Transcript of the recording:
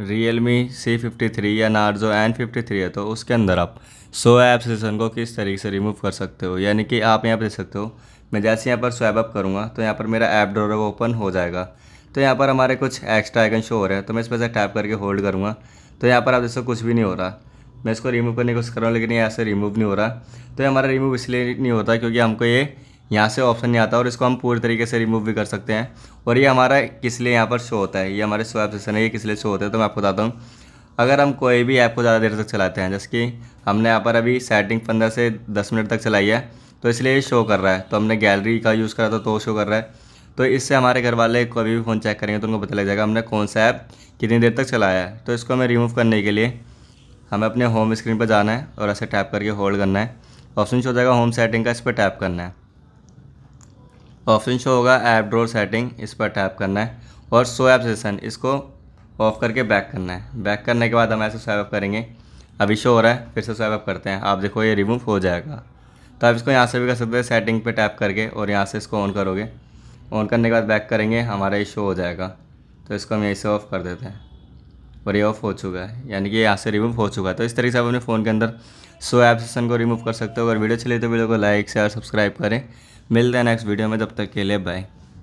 real Realme C fifty three या Narzo N fifty three है तो उसके अंदर आप सो ऐप सेशन को किस तरीके से रिमूव कर सकते हो यानी कि आप यहाँ पर देख सकते हो मैं जैसे यहाँ पर स्वैप अप करूँगा तो यहाँ पर मेरा ऐप ड्रॉर वो ओपन हो जाएगा तो यहाँ पर हमारे कुछ एक्स्ट्रा आइकन शो हो रहे हैं तो मैं इस पर से टैप करके होल्ड करूँगा तो यहाँ पर आप देखो कुछ भी नहीं हो रहा मैं इसको रिमूव करने की कोशिश कर रहा हूँ लेकिन यहाँ से रिमूव नहीं हो रहा तो ये हमारा रिमूव इसलिए नहीं होता क्योंकि हमको ये यहाँ से ऑप्शन नहीं आता और इसको हम पूरी तरीके से रिमूव भी कर सकते हैं और ये हमारा किस लिए यहाँ पर शो होता है ये हमारे स्वैप सेशन है ये किस लिए शो होता है तो मैं आपको बताता हूँ अगर हम कोई भी ऐप को ज़्यादा देर तक चलाते हैं जैसे कि हमने यहाँ पर अभी सेटिंग पंद्रह से दस मिनट तक चलाई है तो इसलिए ये शो कर रहा है तो हमने गैलरी का यूज़ करा था तो शो कर रहा है तो इससे हमारे घर वाले कभी भी फ़ोन चेक करेंगे तो उनको पता लग जाएगा हमने कौन सा ऐप कितनी देर तक चलाया है तो इसको हमें रिमूव करने के लिए हमें अपने होम स्क्रीन पर जाना है और ऐसे टैप करके होल्ड करना है ऑप्शन शो हो जाएगा होम सेटिंग का इस पर टैप करना है ऑप्शन शो होगा ऐप ड्रोर सेटिंग इस पर टैप करना है और सो ऐप सेशन इसको ऑफ करके बैक करना है बैक करने के बाद हम ऐसे स्वाइप करेंगे अभी शो हो रहा है फिर से स्वाइप अप करते हैं आप देखो ये रिमूव हो जाएगा तो आप इसको यहाँ से भी कर सकते हैं सेटिंग पे टैप करके और यहाँ से इसको ऑन करोगे ऑन करने के बाद बैक करेंगे हमारा ये शो हो जाएगा तो इसको हम यहीं से ऑफ कर देते हैं और ये ऑफ हो चुका है यानी कि यहाँ से रिमूव हो चुका है तो इस तरीके से आप अपने फ़ोन के अंदर सो ऐप सेशन को रिमूव कर सकते हो अगर वीडियो चले तो वीडियो को लाइक शेयर सब्सक्राइब करें मिलते हैं नेक्स्ट वीडियो में तब तक के लिए बाय